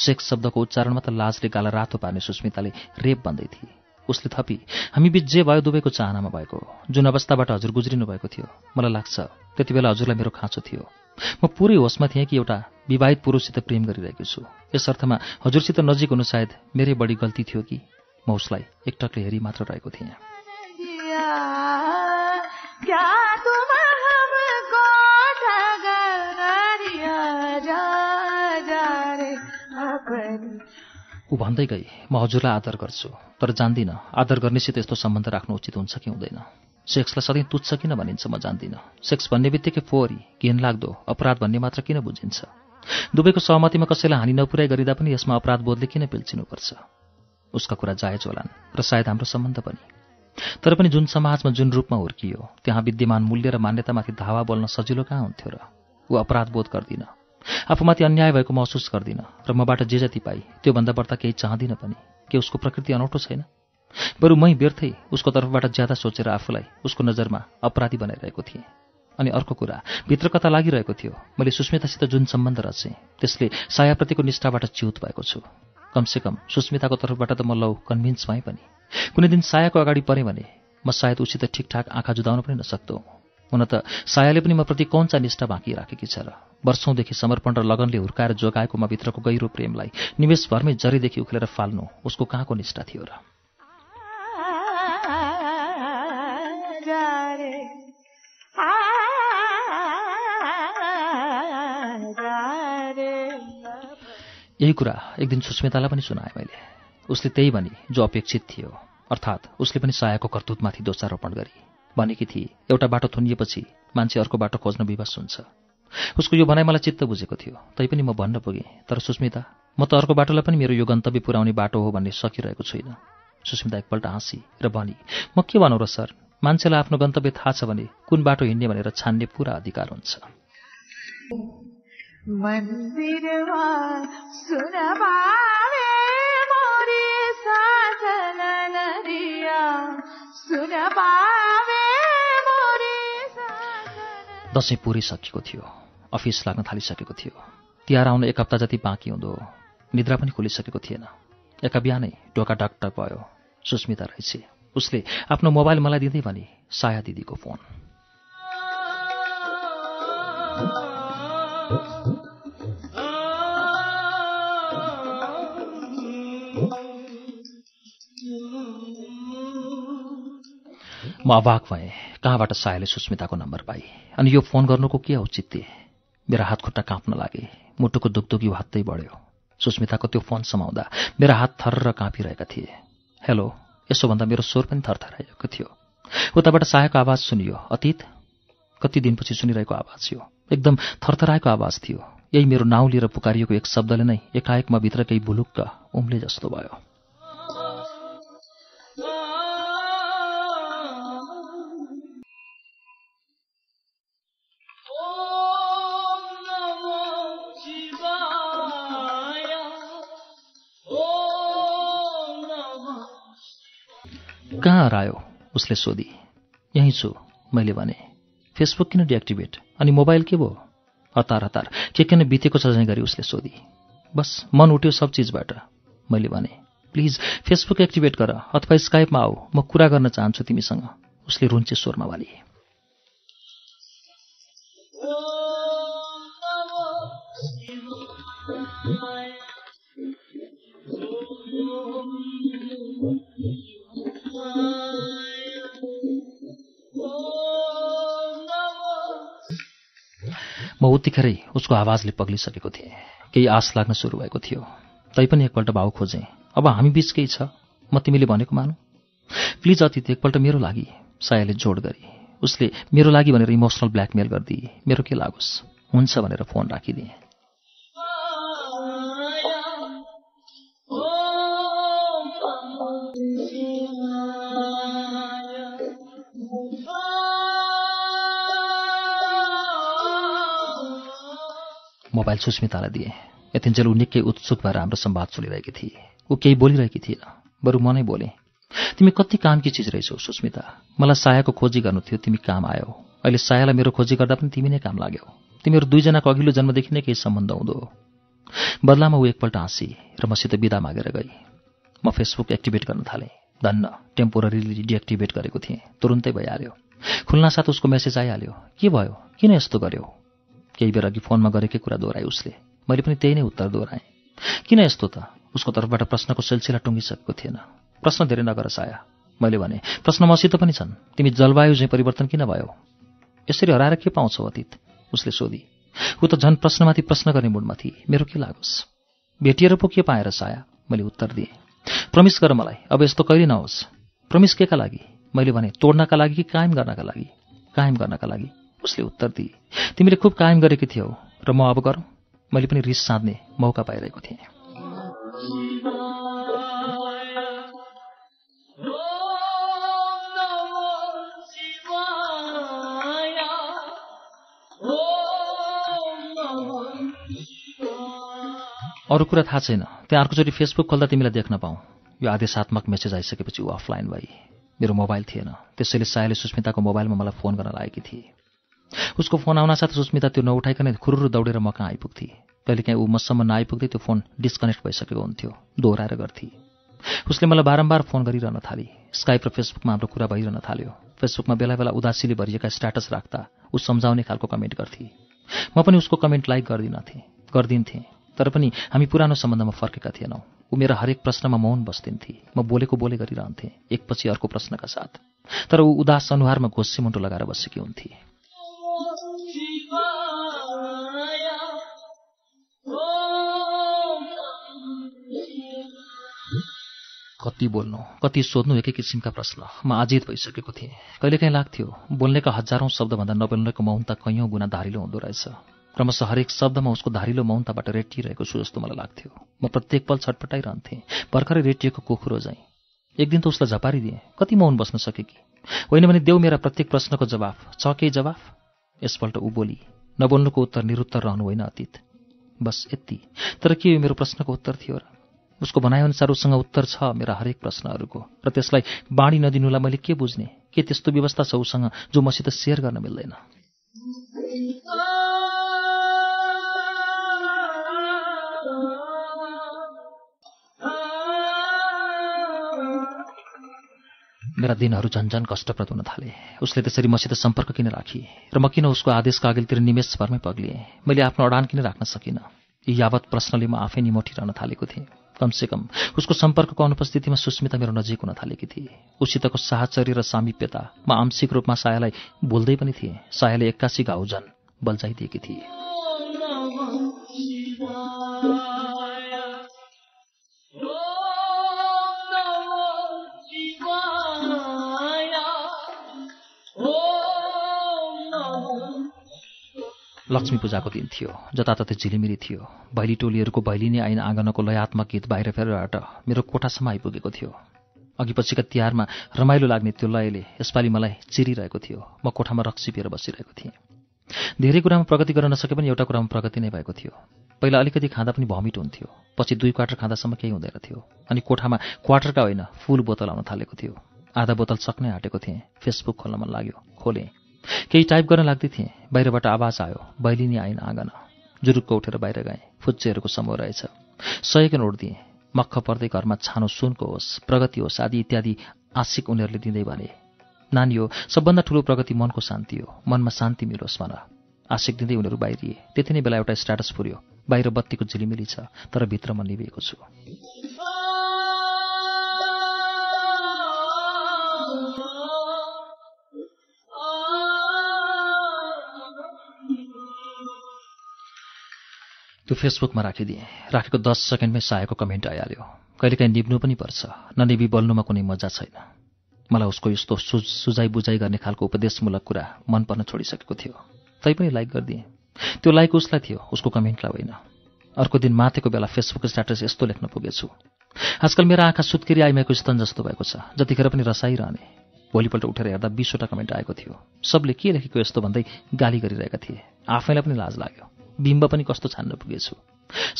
सेक्स शब्दको उच्चारणमा त लाजले गाला रातो पार्ने सुस्मिताले रेप भन्दै थिए उसले थपी हामी बिच जे भयो दुवैको चाहनामा भएको जुन अवस्थाबाट हजुर गुज्रिनु भएको थियो मलाई लाग्छ त्यति बेला हजुरलाई मेरो खाँचो थियो म पुरै होसमा थिएँ कि एउटा विवाहित पुरुषसित प्रेम गरिरहेको छु यस अर्थमा हजुरसित नजिक हुनु सायद मेरै बढी गल्ती थियो कि म उसलाई एकटकले हेरी मात्र रहेको थिएँ ऊ भन्दै गई म हजुरलाई आदर गर्छु तर जान्दिनँ आदर गर्नेसित यस्तो सम्बन्ध राख्नु उचित हुन्छ कि हुँदैन सेक्सलाई सधैँ तुच्छ किन भनिन्छ म जान्दिनँ सेक्स भन्ने बित्तिकै फोहोरी घिन लाग्दो अपराध भन्ने मात्र किन बुझिन्छ दुवैको सहमतिमा कसैलाई हानि नपुर्याइ गरिँदा पनि यसमा अपराध बोधले किन पिल्चिनुपर्छ उसका कुरा जायज होलान् र सायद हाम्रो सम्बन्ध पनि तर पनि जुन समाजमा जुन रूपमा हुर्कियो त्यहाँ विद्यमान मूल्य र मान्यतामाथि धावा बोल्न सजिलो कहाँ हुन्थ्यो र ऊ अपराध बोध गर्दिनँ आफूमाथि अन्याय भएको महसुस गर्दिनँ र मबाट जे जति पाएँ त्योभन्दा बढ्ता केही चाहदिनँ पनि के उसको प्रकृति अनौठो छैन बरु मै व्यर्थै उसको तर्फबाट ज्यादा सोचेर आफूलाई उसको नजरमा अपराधी बनाइरहेको थिएँ अनि अर्को कुरा भित्र कता लागिरहेको थियो मैले सुस्मितासित जुन सम्बन्ध रचेँ त्यसले सायाप्रतिको निष्ठाबाट च्युत भएको छु कमसेकम सुस्मिताको तर्फबाट त म लौ कन्भिन्स भएँ पनि कुनै दिन सायाको अगाडि परेँ भने म सायद उसित ठिकठाक आँखा जुदाउन पनि नसक्दो हुन त सायाले पनि म मप्रति कौन्चा निष्ठा बाँकी राखेकी छ र वर्षौंदेखि समर्पण र लगनले हुर्काएर जोगाएको म भित्रको गहिरो प्रेमलाई निवेशभरमै जरीदेखि उख्लेर फाल्नु उसको कहाँको निष्ठा थियो र यही कुरा एक दिन सुस्मितालाई पनि सुनाएँ मैले उसले त्यही भने जो अपेक्षित थियो अर्थात् उसले पनि सायाको कर्तूतमाथि दोषारोपण गरी भनेकी थिए एउटा बाटो थुनिएपछि मान्छे अर्को बाटो खोज्न विवश हुन्छ उसको यो भनाइ मलाई चित्त बुझेको थियो तैपनि म भन्न पुगेँ तर सुस्मिता म त अर्को बाटोलाई पनि मेरो यो गन्तव्य पुर्याउने बाटो हो भन्ने सकिरहेको छुइनँ सुस्मिता एकपल्ट हाँसी र भनी म के भनौँ र सर मान्छेलाई आफ्नो गन्तव्य थाहा छ भने कुन बाटो हिँड्ने भनेर छान्ने पुरा अधिकार हुन्छ मन्दिर दसैँ पुरिसकेको थियो अफिस लाग्न थालिसकेको थियो तिहार आउन एक हप्ता जति बाँकी हुँदो निद्रा पनि खोलिसकेको थिएन एका बिहानै ढोका डाक्टर भयो सुस्मिता रहेछ उसले आफ्नो मोबाइल मलाई दिँदै भने साया दिदीको फोन म अभाग भएँ कहाँबाट सायले सुस्मिताको नम्बर पाएँ अनि यो फोन गर्नुको के औचित्य मेरो हात खुट्टा काँप्न लागे मुटुको दुखदुखी हात्तै बढ्यो सुस्मिताको त्यो फोन समाउँदा मेरो हात थर र काँपिरहेका थिए हेलो यसोभन्दा मेरो स्वर पनि थरथराइएको थियो उताबाट सायको आवाज सुनियो अतीत कति दिनपछि सुनिरहेको आवाज थियो एकदम थरथराएको आवाज थियो यही मेरो नाउँ लिएर पुकारिएको एक शब्दले नै एकाएकमा भित्र केही भुलुक्क उम्ले जस्तो भयो कहाँ हरायो उसले सोधी यहीँ छु मैले भने फेसबुक किन डिएक्टिभेट अनि मोबाइल के भयो हतार हतार के किन बितेको छ गरी उसले सोधी बस मन उठ्यो सब चिजबाट मैले भने प्लिज फेसबुक एक्टिभेट गर अथवा स्काइपमा आऊ म कुरा गर्न चाहन्छु तिमीसँग उसले रुन्चे स्वरमा वालिए म उत्तिखेरै उसको आवाजले पग्लिसकेको थिएँ केही आश लाग्न सुरु भएको थियो तैपनि एकपल्ट भाउ खोजेँ अब हामी बिच केही छ म तिमीले भनेको मानु प्लिज अतिथि एकपल्ट मेरो लागि सायाले जोड गरे उसले मेरो लागि भनेर इमोसनल ब्ल्याकमेल गरिदिए मेरो के लागोस् हुन्छ भनेर फोन राखिदिए मोबाइल सुस्मितालाई दिएँ यतिन्जेल ऊ निकै उत्सुक भएर हाम्रो सम्वाद चलिरहेकी थिए ऊ केही बोलिरहेकी थिएन बरु म नै बोलेँ तिमी कति कामकी चिज रहेछौ सुस्मिता मलाई सायाको खोजी गर्नु थियो तिमी काम आयो अहिले सायालाई मेरो खोजी गर्दा पनि तिमी नै काम लाग्यौ तिमीहरू दुईजनाको अघिल्लो जन्मदेखि नै केही सम्बन्ध हुँदो बदलामा ऊ एकपल्ट हाँसी र मसित बिदा मागेर गई म फेसबुक एक्टिभेट गर्न थालेँ धन्न टेम्पोररीली डिएक्टिभेट गरेको थिएँ तुरुन्तै भइहाल्यो खुल्ला साथ उसको मेसेज आइहाल्यो के भयो किन यस्तो गर्यो केही बेर अघि फोनमा गरेकै कुरा दोहोऱ्याएँ उसले मैले पनि त्यही नै उत्तर दोहोऱ्याएँ किन यस्तो त उसको तर्फबाट प्रश्नको सिलसिला टुङ्गिसकेको थिएन प्रश्न धेरै नगर साया मैले भने प्रश्न मसित पनि छन् तिमी जलवायु चाहिँ परिवर्तन किन भयो यसरी हराएर के पाउँछौ अतीत उसले सोधी ऊ त झन् प्रश्नमाथि प्रश्न गर्ने मुडमा थिए मेरो के लागोस् भेटिएर पो के पाएर साया मैले उत्तर दिएँ प्रमिस गर मलाई अब यस्तो कहिले नहोस् प्रमिस के का लागि मैले भने तोड्नका लागि कि कायम गर्नका लागि कायम गर्नका लागि उसले उत्तर दिए तिमीले खुब कायम गरेकी थियौ र म अब गरौँ मैले पनि रिस साँध्ने मौका पाइरहेको थिएँ अरू कुरा थाहा छैन त्यहाँ अर्कोचोटि फेसबुक खोल्दा तिमीलाई देख्न पाऊ यो आदेशात्मक मेसेज आइसकेपछि ऊ अफलाइन भई मेरो मोबाइल थिएन त्यसैले सायले सुस्मिताको मोबाइलमा मलाई फोन गर्न लागेकी थिए उसको फोन साथ सुस्मिता त्यो नउठाइकन खुरुरु दौडेर म कहाँ आइपुग्थे कहिलेकाहीँ ऊ मसम्म नआइपुग्दै त्यो फोन डिस्कनेक्ट भइसकेको हुन्थ्यो दोहोऱ्याएर गर्थे उसले मलाई बारम्बार फोन गरिरहन थाले स्काइप र फेसबुकमा हाम्रो कुरा भइरहन थाल्यो फेसबुकमा बेला बेला उदासीले भरिएका स्ट्याटस राख्दा ऊ सम्झाउने खालको कमेन्ट गर्थे म पनि उसको कमेन्ट लाइक गर्दिनथेँ गरिदिन्थेँ तर पनि हामी पुरानो सम्बन्धमा फर्केका थिएनौँ ऊ मेरा हरेक प्रश्नमा मौन बस्दिन्थे म बोलेको बोले गरिरहन्थेँ एकपछि अर्को प्रश्नका साथ तर ऊ उदास अनुहारमा घोसे मुन्टो लगाएर बसेकी हुन्थे कति बोल्नु कति सोध्नु एकै किसिमका प्रश्न म आजित भइसकेको थिएँ कहिलेकाहीँ लाग्थ्यो बोल्नेका हजारौँ शब्दभन्दा नबोल्नेको मौनता कैयौँ गुणा धारिलो हुँदो रहेछ क्रमशः हरेक शब्दमा उसको धारिलो मौनताबाट रेटिरहेको छु जस्तो मलाई लाग्थ्यो म प्रत्येक पल छटपटाइरहन्थेँ भर्खरै रेटिएको कुखुरो झैँ एक दिन त उसलाई झपारिदिएँ कति मौन बस्न सके कि होइन भने देऊ मेरा प्रत्येक प्रश्नको जवाफ छ केही जवाफ यसपल्ट ऊ बोली नबोल्नुको उत्तर निरुत्तर रहनु होइन अतीत बस यति तर के यो मेरो प्रश्नको उत्तर थियो र उसको भनाइअनुसार उसँग उत्तर छ मेरा हरेक प्रश्नहरूको र त्यसलाई बाँडी नदिनुलाई मैले के बुझ्ने के त्यस्तो व्यवस्था छ उसँग जो मसित सेयर गर्न मिल्दैन मेरा दिनहरू झन्झन कष्टप्रद हुन थाले उसले त्यसरी मसित सम्पर्क किन राखिए र म किन उसको आदेशका कागिलतिर निमेश भरमै पग्लिएँ मैले आफ्नो अडान किन राख्न सकिनँ यी यावत प्रश्नले म आफै निमोठिरहन थालेको थिएँ कमसेकम उसको सम्पर्कको अनुपस्थितिमा सुस्मिता मेरो नजिक हुन थालेकी थिए उसितको साहचर्य र सामिप्यता म आंशिक रूपमा सायालाई भुल्दै पनि थिएँ सायाले एक्कासी घाउ झन् बल्झाइदिएकी थिए लक्ष्मी पूजाको दिन थियो जताततै झिलिमिली थियो भैली टोलीहरूको भैलिनी आइन आँगनको लयात्मक गीत बाहिर फेरबाट मेरो कोठासम्म आइपुगेको थियो अघि पछिका तिहारमा रमाइलो लाग्ने त्यो लयले यसपालि मलाई चिरिरहेको थियो म कोठामा रक्सी पिएर बसिरहेको थिएँ धेरै कुरामा प्रगति गर्न नसके पनि एउटा कुरामा प्रगति नै भएको थियो पहिला अलिकति खाँदा पनि भमिट हुन्थ्यो पछि दुई क्वार्टर खाँदासम्म केही हुँदैन थियो अनि कोठामा क्वार्टरका होइन फुल बोतल आउन थालेको थियो आधा बोतल सक्नै आँटेको थिएँ फेसबुक खोल्न मन लाग्यो खोलेँ केही टाइप गर्न लाग्दै थिएँ बाहिरबाट आवाज आयो बैलिनी आइन आँगन जुरुक्क उठेर बाहिर गएँ फुच्चेहरूको समूह रहेछ सयक नोट दिएँ मख पर्दै घरमा छानो सुनको होस् प्रगति होस् आदि इत्यादि आशिक उनीहरूले दिँदै भने नानी हो सबभन्दा ठुलो प्रगति मनको शान्ति हो मनमा शान्ति मिलोस् भन आशिक दिँदै उनीहरू बाहिरिए त्यति नै बेला एउटा स्ट्याटस पुर्यो बाहिर बत्तीको झिलिमिली छ तर भित्र म निभिएको छु त्यो फेसबुकमा राखिदिएँ राखेको दस सेकेन्डमै सायको कमेन्ट आइहाल्यो कहिलेकाहीँ निभ्नु पनि पर्छ ननिभी बल्नुमा कुनै मजा छैन मलाई उसको यस्तो सु सुझाइ बुझाइ गर्ने खालको उपदेशमूलक कुरा मन पर्न छोडिसकेको थियो तैपनि लाइक गरिदिएँ त्यो लाइक उसलाई थियो उसको कमेन्टलाई होइन अर्को दिन माथेको बेला फेसबुक स्ट्याटस यस्तो लेख्न पुगेछु आजकल मेरो आँखा सुत्केरी आइमाएको स्तन जस्तो भएको छ जतिखेर पनि रसाइरहने भोलिपल्ट उठेर हेर्दा बिसवटा कमेन्ट आएको थियो सबले के लेखेको यस्तो भन्दै गाली गरिरहेका थिए आफैलाई पनि लाज लाग्यो बिम्ब पनि कस्तो छान्न पुगेछु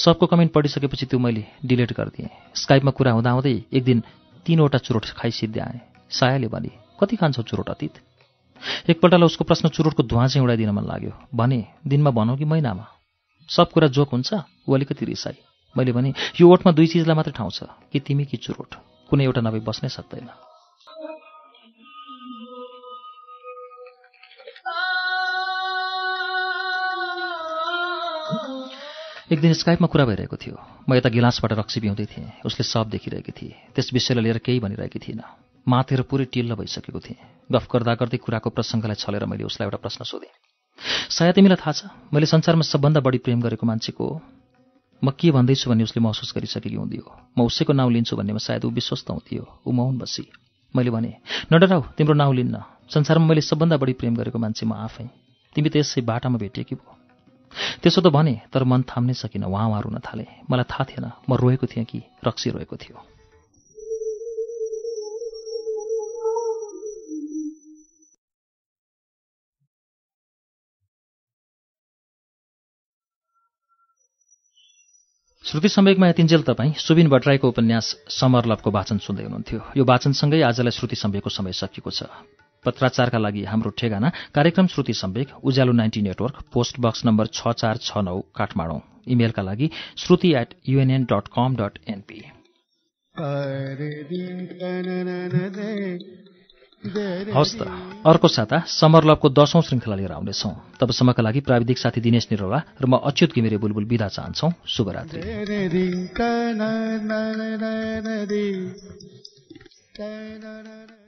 सबको कमेन्ट पढिसकेपछि त्यो मैले डिलिट गरिदिएँ स्काइपमा कुरा हुँदा हुँदै एक दिन तिनवटा चुरोट खाइसिद्धि आएँ सायाले भने कति खान्छौ चुरोट अतीत एकपल्टलाई उसको प्रश्न चुरोटको धुवा चाहिँ उडाइदिन मन लाग्यो भने दिनमा भनौँ कि महिनामा सब कुरा जोक हुन्छ ऊ अलिकति रिसाई मैले भने यो ओठमा दुई चिजलाई मात्रै ठाउँ छ कि तिमी कि चुरोट कुनै एउटा नभई बस्नै सक्दैन एक दिन स्काइपमा कुरा भइरहेको थियो म यता गिलासबाट रक्सी पिउँदै थिएँ उसले सब देखिरहेकी थिएँ त्यस विषयलाई लिएर केही भनिरहेकी थिइनँ मातेर पुरै टिल्ल भइसकेको थिएँ गफ गर्दा गर्दै कुराको प्रसङ्गलाई छलेर मैले उसलाई एउटा प्रश्न सोधेँ सायद तिमीलाई थाहा छ मैले संसारमा सबभन्दा बढी प्रेम गरेको मान्छेको म के भन्दैछु भन्ने उसले महसुस गरिसकेकी हुँदियो म उसैको नाउँ लिन्छु भन्नेमा सायद ऊ विश्वस्त हुन्थ्यो ऊ मौन बसी मैले भने नडराउ तिम्रो नाउँ लिन्न संसारमा मैले सबभन्दा बढी प्रेम गरेको मान्छे म आफै तिमी त यसै बाटामा भेटिएकी भयो त्यसो त भने तर मन थाम्नै सकिनँ उहाँ उहाँ रुन थाले मलाई थाहा थिएन म रोएको थिएँ कि रक्सी रोएको थियो श्रुति सम्वेकमा यतिन्जेल तपाईँ सुबिन भट्टराईको उपन्यास समरलभको वाचन सुन्दै हुनुहुन्थ्यो यो वाचनसँगै आजलाई श्रुति सम्वेकको समय सकिएको छ पत्राचारका लागि हाम्रो ठेगाना कार्यक्रम श्रुति सम्वेक Ujyaalo ninety network post box number छ चार छ नौ काठमाडौँ इमेलका लागि Shruti at UNN dot com dot NP हवस् त अर्को साता समरलभको दसौँ श्रृङ्खला लिएर आउनेछौँ तबसम्मका लागि प्राविधिक साथी दिनेश निरोला र म अच्युत घिमिरे बुलबुल विदा चाहन्छौ शुभरात्रि